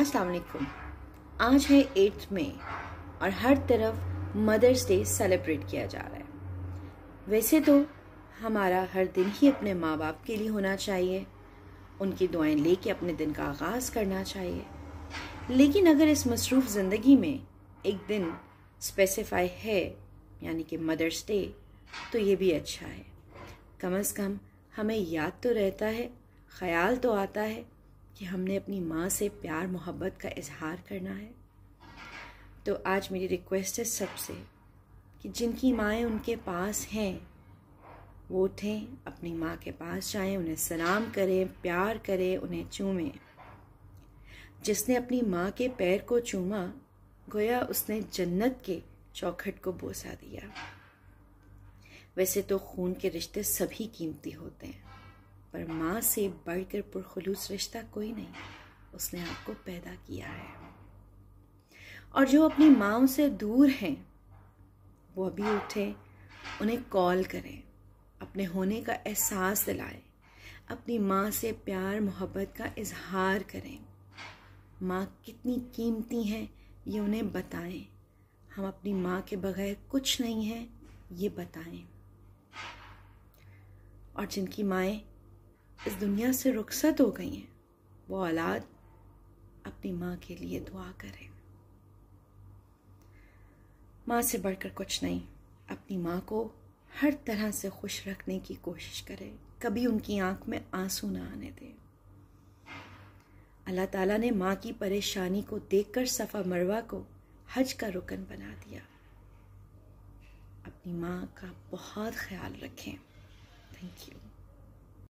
अस्सलाम वालेकुम आज है एट्थ मई और हर तरफ मदर्स डे सेलिब्रेट किया जा रहा है वैसे तो हमारा हर दिन ही अपने माँ बाप के लिए होना चाहिए उनकी दुआएं लेके अपने दिन का आगाज़ करना चाहिए लेकिन अगर इस मसरूफ़ ज़िंदगी में एक दिन स्पेसिफाई है यानी कि मदर्स डे तो ये भी अच्छा है कम अज़ कम हमें याद तो रहता है ख्याल तो आता है कि हमने अपनी माँ से प्यार मोहब्बत का इजहार करना है तो आज मेरी रिक्वेस्ट है सबसे कि जिनकी माएँ उनके पास हैं वो उठें अपनी माँ के पास जाएं उन्हें सलाम करें प्यार करें उन्हें चूमें जिसने अपनी माँ के पैर को चूमा गोया उसने जन्नत के चौखट को बोसा दिया वैसे तो खून के रिश्ते सभी कीमती होते हैं पर माँ से बढ़कर पुरखलूस रिश्ता कोई नहीं उसने आपको पैदा किया है और जो अपनी माँ से दूर हैं वो अभी उठें उन्हें कॉल करें अपने होने का एहसास दिलाएं अपनी माँ से प्यार मोहब्बत का इजहार करें माँ कितनी कीमती हैं ये उन्हें बताएं हम अपनी माँ के बगैर कुछ नहीं हैं ये बताएं और जिनकी माएँ इस दुनिया से रुखसत हो गई हैं वो औलाद अपनी माँ के लिए दुआ करें माँ से बढ़कर कुछ नहीं अपनी माँ को हर तरह से खुश रखने की कोशिश करें कभी उनकी आंख में आंसू ना आने दें अल्लाह ताला ने माँ की परेशानी को देखकर सफ़ा मरवा को हज का रुकन बना दिया अपनी माँ का बहुत ख्याल रखें थैंक यू